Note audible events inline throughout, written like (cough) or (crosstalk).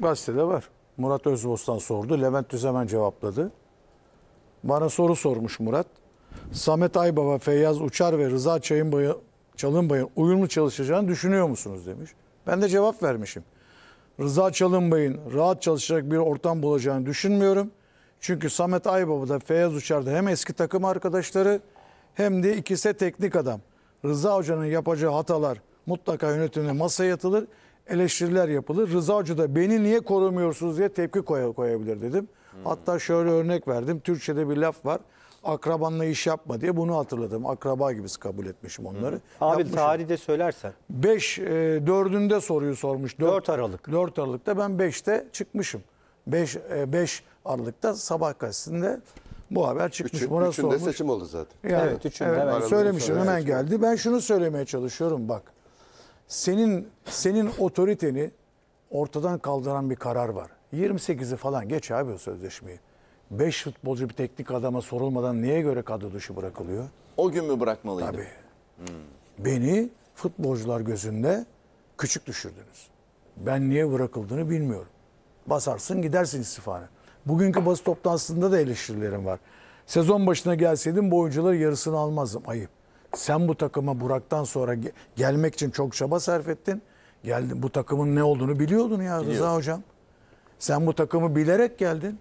Gazetede var. Murat Özbostan sordu. Levent Düzemen cevapladı. Bana soru sormuş Murat. Samet Aybaba, Feyyaz Uçar ve Rıza Çalınbay'ın Çalınbay'ın uyumlu çalışacağını düşünüyor musunuz demiş. Ben de cevap vermişim. Rıza Çalınbay'ın rahat çalışacak bir ortam bulacağını düşünmüyorum. Çünkü Samet Aybaba da Feyyaz Uçar da hem eski takım arkadaşları hem de ikisi teknik adam. Rıza Hoca'nın yapacağı hatalar mutlaka yönetimle masaya yatılır eleştiriler yapılır. Rıza Hoca da beni niye korumuyorsunuz diye tepki koy koyabilir dedim. Hmm. Hatta şöyle örnek verdim. Türkçe'de bir laf var. Akrabanla iş yapma diye bunu hatırladım. Akraba gibisi kabul etmişim onları. Hmm. Abi Yapmışım. tarihi de söylersen. 5, e, 4'ünde soruyu sormuş. 4, 4 Aralık. 4 Aralık'ta ben 5'te çıkmışım. 5, e, 5 Aralık'ta sabah gazetesinde bu haber çıkmış. Üçün, Murat üçünde olmuş. seçim oldu zaten. Yani, evet, üçünde. Evet, evet. Söylemişim hemen geldi. Ben şunu söylemeye çalışıyorum bak senin senin otoriteni ortadan kaldıran bir karar var. 28'i falan geç abi o sözleşmeyi. 5 futbolcu bir teknik adama sorulmadan niye göre kadro dışı bırakılıyor? O gün mü bırakmalıydı? Tabii. Hmm. Beni futbolcular gözünde küçük düşürdünüz. Ben niye bırakıldığını bilmiyorum. Basarsın gidersin istifane. Bugünkü basın toplantısında da eleştirilerim var. Sezon başına gelseydim bu oyuncuları yarısını almazdım. Ayıp. Sen bu takıma Burak'tan sonra gelmek için çok çaba sarf ettin. Geldin bu takımın ne olduğunu biliyordun ya Biliyorum. Rıza hocam. Sen bu takımı bilerek geldin.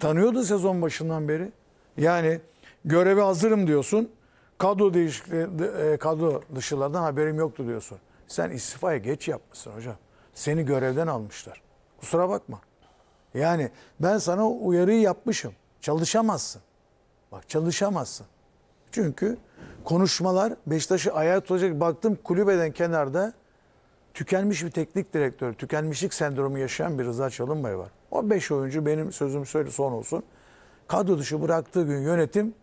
Tanıyordun sezon başından beri. Yani göreve hazırım diyorsun. Kadro değişikliği e, kadro dışılardan haberim yoktu diyorsun. Sen istifaya geç yapmışsın hocam. Seni görevden almışlar. Kusura bakma. Yani ben sana uyarıyı yapmışım. Çalışamazsın. Bak çalışamazsın. Çünkü konuşmalar Beşiktaş'ı ayağa tutacak baktım kulübeden kenarda tükenmiş bir teknik direktör, tükenmişlik sendromu yaşayan bir Rıza Çalınbay var. O beş oyuncu benim sözüm söyle son olsun. Kadro dışı bıraktığı gün yönetim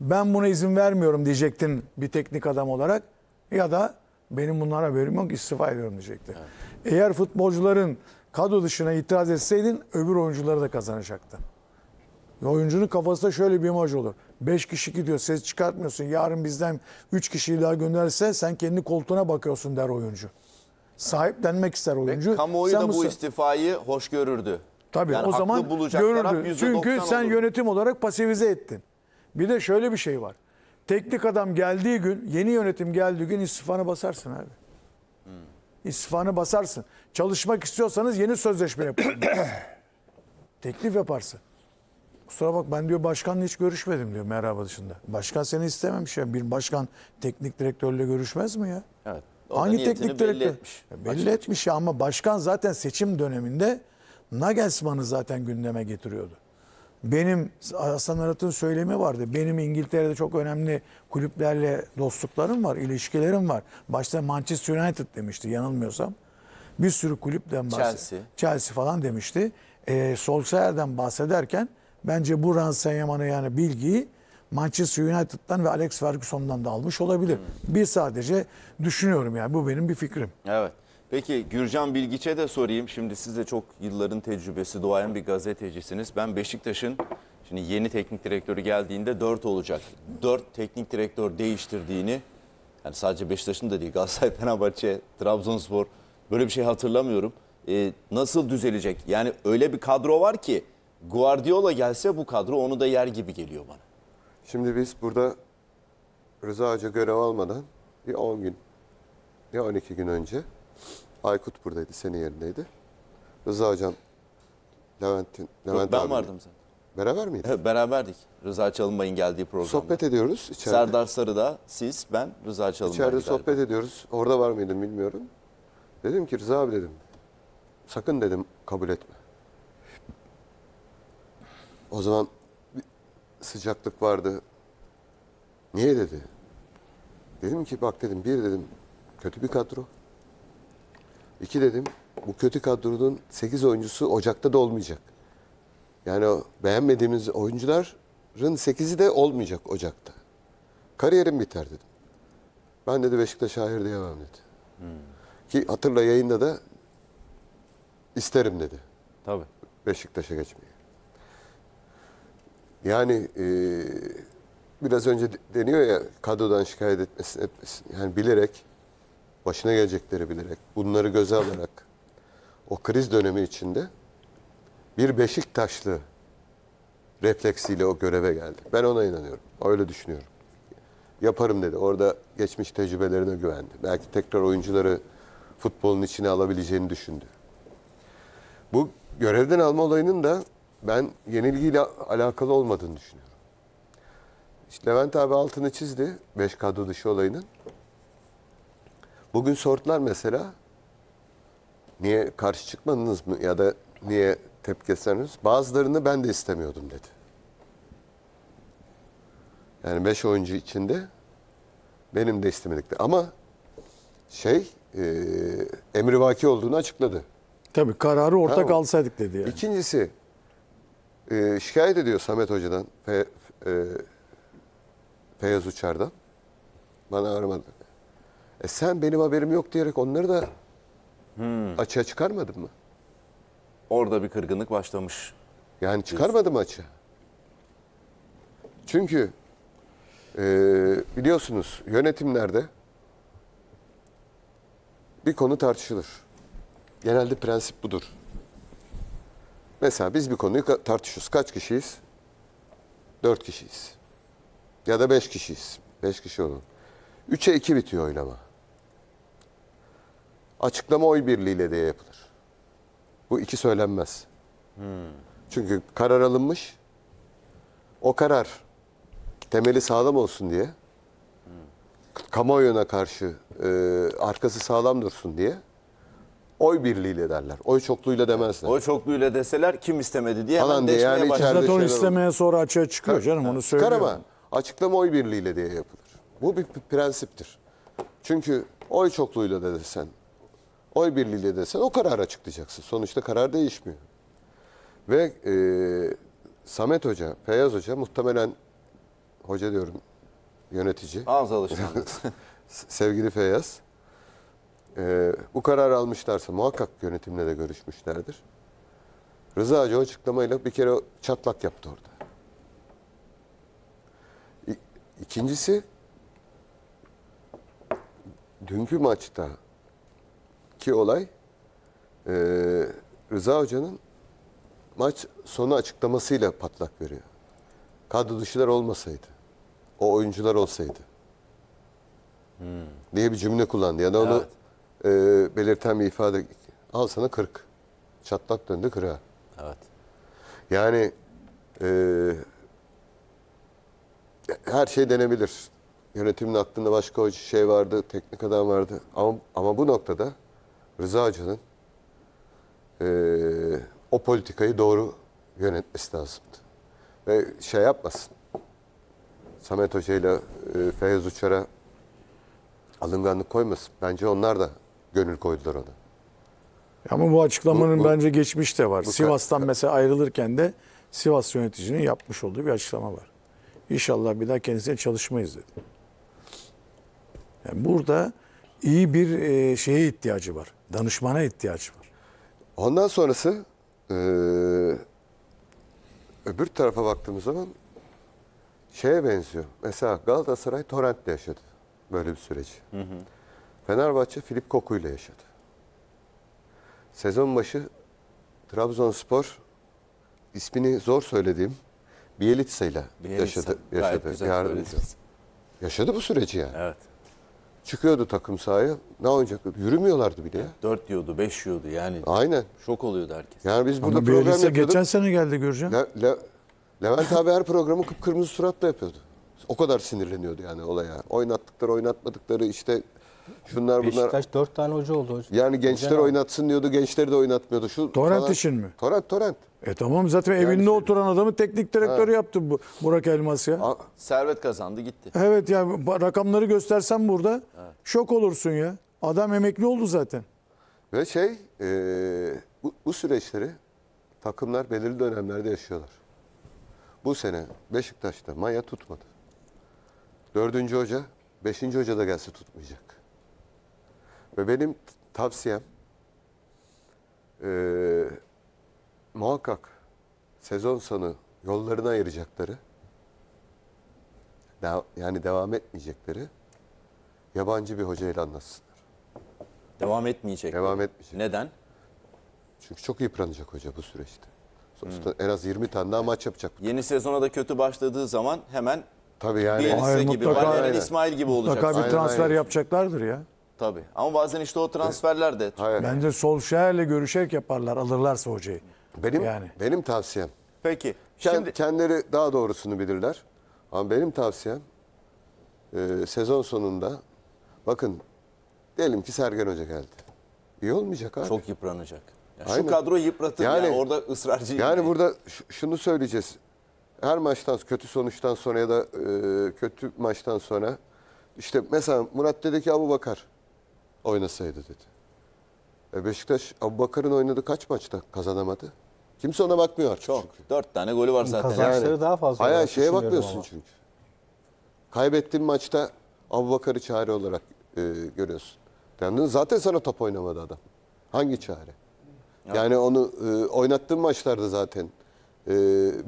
ben buna izin vermiyorum diyecektin bir teknik adam olarak ya da benim bunlara haberim yok istifa ediyorum diyecekti. Evet. Eğer futbolcuların kadro dışına itiraz etseydin öbür oyuncuları da kazanacaktı. Oyuncunun kafasında şöyle bir imaj olur. 5 kişi gidiyor ses çıkartmıyorsun. Yarın bizden 3 kişiyi daha gönderse sen kendi koltuğuna bakıyorsun der oyuncu. Sahip denmek ister oyuncu. Ve kamuoyu sen da mısın? bu istifayı hoş görürdü. Tabii yani o zaman görürdü. Çünkü sen olur. yönetim olarak pasivize ettin. Bir de şöyle bir şey var. Teknik adam geldiği gün, yeni yönetim geldiği gün istifanı basarsın abi. İstifanı basarsın. Çalışmak istiyorsanız yeni sözleşme yaparsın. (clears throat) Teklif yaparsın. Kusura bak ben diyor başkanla hiç görüşmedim diyor merhaba dışında. Başkan seni istememiş ya. Bir başkan teknik direktörle görüşmez mi ya? Evet. Hangi teknik direktör? Belli etmiş. Ya belli başkan etmiş ya ama başkan zaten seçim döneminde Nagelsmann'ı zaten gündeme getiriyordu. Benim Hasan Arat'ın söylemi vardı. Benim İngiltere'de çok önemli kulüplerle dostluklarım var, ilişkilerim var. Başta Manchester United demişti yanılmıyorsam. Bir sürü kulüpten bahsediyor. Chelsea. Chelsea falan demişti. Ee, Solskjaer'den bahsederken Bence bu Ransen Yaman'ı yani bilgiyi Manchester United'dan ve Alex Ferguson'dan da almış olabilir. Hmm. Bir sadece düşünüyorum yani bu benim bir fikrim. Evet. Peki Gürcan Bilgiç'e de sorayım. Şimdi siz de çok yılların tecrübesi doğayan bir gazetecisiniz. Ben Beşiktaş'ın şimdi yeni teknik direktörü geldiğinde 4 olacak. 4 teknik direktör değiştirdiğini yani sadece Beşiktaş'ın da değil Galatasaray, (laughs) Fenerbahçe, Trabzonspor böyle bir şey hatırlamıyorum. Ee, nasıl düzelecek? Yani öyle bir kadro var ki Guardiola gelse bu kadro onu da yer gibi geliyor bana. Şimdi biz burada Rıza Hoca görev almadan bir 10 gün ya 12 gün önce Aykut buradaydı, senin yerindeydi. Rıza Hocam, Levent'in, Levent Yok, ben vardım zaten. Beraber miydik? Evet, beraberdik. Rıza Çalınbay'ın geldiği programda. Sohbet ediyoruz içeride. Serdar Sarıda, siz, ben, Rıza Çalınbay. İçeride galiba. sohbet ediyoruz. Orada var mıydım bilmiyorum. Dedim ki Rıza abi dedim. Sakın dedim kabul etme. O zaman sıcaklık vardı. Niye dedi? Dedim ki bak dedim bir dedim kötü bir kadro. İki dedim bu kötü kadronun sekiz oyuncusu Ocak'ta da olmayacak. Yani o beğenmediğimiz oyuncuların sekizi de olmayacak Ocak'ta. Kariyerim biter dedim. Ben dedi Beşiktaş'a hayır diyemem dedi. Hmm. Ki hatırla yayında da isterim dedi. Tabii. Beşiktaş'a geçmeyi. Yani e, biraz önce deniyor ya kadrodan şikayet etmesin etmesin. Yani bilerek başına gelecekleri bilerek bunları göze alarak o kriz dönemi içinde bir Beşiktaşlı refleksiyle o göreve geldi. Ben ona inanıyorum. Öyle düşünüyorum. Yaparım dedi. Orada geçmiş tecrübelerine güvendi. Belki tekrar oyuncuları futbolun içine alabileceğini düşündü. Bu görevden alma olayının da ben yenilgiyle alakalı olmadığını düşünüyorum. İşte Levent abi altını çizdi 5 kadro dışı olayının. Bugün sordular mesela niye karşı çıkmadınız mı ya da niye tepkisiniz? Bazılarını ben de istemiyordum dedi. Yani 5 oyuncu içinde benim de istemedikti. Ama şey e, emrivaki olduğunu açıkladı. Tabii kararı ortak tamam. alsaydık dedi yani. İkincisi e, şikayet ediyor Samet Hoca'dan, Fe, e, Feyyaz Uçar'dan. Bana aramadı. E sen benim haberim yok diyerek onları da hmm. açığa çıkarmadın mı? Orada bir kırgınlık başlamış. Yani çıkarmadım açığa. Çünkü e, biliyorsunuz yönetimlerde bir konu tartışılır. Genelde prensip budur. Mesela biz bir konuyu tartışıyoruz. Kaç kişiyiz? Dört kişiyiz. Ya da beş kişiyiz. Beş kişi olun. Üçe iki bitiyor oylama. Açıklama oy birliğiyle diye yapılır. Bu iki söylenmez. Hmm. Çünkü karar alınmış. O karar temeli sağlam olsun diye, hmm. kamuoyuna karşı e, arkası sağlam dursun diye Oy birliğiyle derler. Oy çokluğuyla demezler. Oy çokluğuyla deseler kim istemedi diye hemen Falan diye yani başlar. içeride- onu istemeye sonra açığa çıkıyor canım onu Çıkar söylüyorum. ama açıklama oy birliğiyle diye yapılır. Bu bir prensiptir. Çünkü oy çokluğuyla da desen, oy birliğiyle desen o kararı açıklayacaksın. Sonuçta karar değişmiyor. Ve e, Samet Hoca, Feyyaz Hoca muhtemelen hoca diyorum yönetici. Ağız alışkanlığı. (laughs) Sevgili Feyyaz e, bu karar almışlarsa muhakkak yönetimle de görüşmüşlerdir. Rıza Hoca açıklamayla bir kere çatlak yaptı orada. İkincisi, dünkü maçta ki olay e, Rıza Hoca'nın maç sonu açıklamasıyla patlak veriyor. Kadro dışılar olmasaydı, o oyuncular olsaydı hmm. diye bir cümle kullandı. Ya da onu e, belirten bir ifade. Al sana 40. Çatlak döndü 40'a. Evet. Yani e, her şey denebilir. Yönetimin aklında başka şey vardı, teknik adam vardı. Ama, ama bu noktada Rıza Hoca'nın e, o politikayı doğru yönetmesi lazımdı. Ve şey yapmasın. Samet Hoca ile e, Feyyaz Uçar'a alınganlık koymasın. Bence onlar da gönül koydular ona. Ama bu açıklamanın bu, bu, bence geçmişte var. Bu, Sivas'tan bu, mesela ayrılırken de Sivas yöneticinin yapmış olduğu bir açıklama var. İnşallah bir daha kendisine çalışmayız dedi. Yani burada iyi bir e, şeye ihtiyacı var. Danışmana ihtiyacı var. Ondan sonrası e, öbür tarafa baktığımız zaman şeye benziyor. Mesela Galatasaray Torrent'te yaşadı böyle bir süreç. Hı hı. Fenerbahçe Filip Koku ile yaşadı. Sezon başı Trabzonspor ismini zor söylediğim Bielitsa ile yaşadı. yaşadı. Yardımcı. Yaşadı bu süreci yani. Evet. Çıkıyordu takım sahaya. Ne oynayacak? Yürümüyorlardı bile. Ya. Dört yiyordu, beş yiyordu yani. Aynen. Şok oluyordu herkes. Yani biz burada Ama program yapıyorduk. geçen sene geldi göreceğim. Le, Le, Levent abi her programı kıpkırmızı suratla yapıyordu. O kadar sinirleniyordu yani olaya. Oynattıkları, oynatmadıkları işte Şunlar bunlar. Beşiktaş dört tane hoca oldu hocam. Yani gençler Hocam. oynatsın diyordu, gençleri de oynatmıyordu. Şu Torrent falan- için mi? Torrent, Torrent. E tamam zaten evinde şey- oturan adamı teknik direktörü yaptı bu Burak Elmas ya. A- Servet kazandı gitti. Evet ya ba- rakamları göstersem burada şok olursun ya. Adam emekli oldu zaten. Ve şey, e, bu, bu süreçleri takımlar belirli dönemlerde yaşıyorlar. Bu sene Beşiktaş'ta Maya tutmadı. Dördüncü hoca, beşinci hoca da gelse tutmayacak. Ve benim tavsiyem e, muhakkak sezon sonu yollarına ayıracakları de, yani devam etmeyecekleri yabancı bir hoca ile anlatsınlar. Devam etmeyecek. Devam etmeyecek. Neden? Çünkü çok yıpranacak hoca bu süreçte. Sonuçta hmm. en az 20 tane daha maç yapacak. Yeni sezona da kötü başladığı zaman hemen Tabii yani. Bielsa gibi, mutlaka, İsmail gibi olacak. Mutlaka bir transfer aynen. yapacaklardır ya. Tabii ama bazen işte o transferler de. Hayır. Bence Solskjaer'le görüşerek yaparlar alırlarsa hocayı. Benim Yani. benim tavsiyem. Peki şimdi Kendileri daha doğrusunu bilirler. Ama benim tavsiyem e, sezon sonunda bakın diyelim ki Sergen Hoca geldi. İyi olmayacak abi. çok yıpranacak. Ya şu Aynen. kadro yıpratır yani, Yani- orada ısrarcı. Yani burada şunu söyleyeceğiz. Her maçtan kötü sonuçtan sonra ya da e, kötü maçtan sonra işte mesela Murat dedi ki Abu Bakar oynasaydı dedi. E Beşiktaş Abubakar'ın oynadığı kaç maçta kazanamadı? Kimse ona bakmıyor artık. Çok. Çünkü. Dört tane golü var zaten. Kazançları yani, daha fazla. Hayır şeye bakmıyorsun ama. çünkü. Kaybettiğin maçta Abubakar'ı çare olarak e, görüyorsun. Yani zaten sana top oynamadı adam. Hangi çare? Yani, onu e, oynattığın maçlarda zaten e,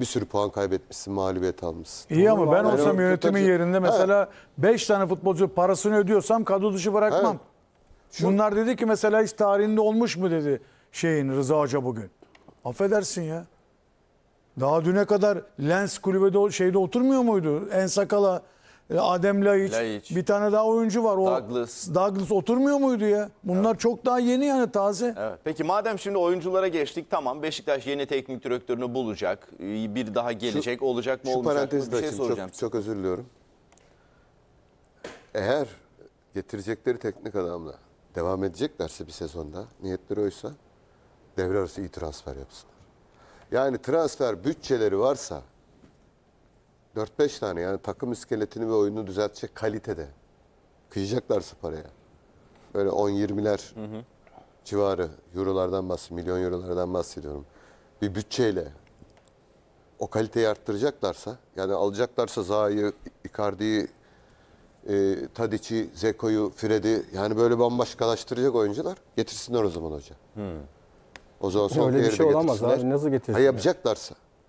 bir sürü puan kaybetmişsin, mağlubiyet almışsın. İyi ama ben olsam yönetimin yerinde mesela 5 tane futbolcu parasını ödüyorsam kadro dışı bırakmam. Evet. Bunlar dedi ki mesela hiç tarihinde olmuş mu dedi şeyin Rıza Hoca bugün. Affedersin ya. Daha düne kadar Lens kulübede şeyde oturmuyor muydu? En sakala e, Adem Laiç, bir tane daha oyuncu var. O Douglas. Douglas oturmuyor muydu ya? Bunlar evet. çok daha yeni yani taze. Evet. Peki madem şimdi oyunculara geçtik tamam Beşiktaş yeni teknik direktörünü bulacak. Ee, bir daha gelecek şu, olacak mı şu olmayacak mı bir şey soracağım. Çok, çok özür diliyorum. Eğer getirecekleri teknik adamla devam edeceklerse bir sezonda niyetleri oysa devre arası iyi transfer yapsınlar. Yani transfer bütçeleri varsa 4-5 tane yani takım iskeletini ve oyunu düzeltecek kalitede kıyacaklarsa paraya. Böyle 10-20'ler civarı eurolardan bahsediyorum, milyon eurolardan bahsediyorum. Bir bütçeyle o kaliteyi arttıracaklarsa yani alacaklarsa Zaha'yı, Icardi'yi e, Tadiç'i, Zeko'yu, Fred'i yani böyle bambaşkalaştıracak oyuncular getirsinler o zaman hoca. Hmm. O zaman son Öyle bir şey olamaz getirsinler. abi nasıl getirsinler? Ha, yapacaklarsa.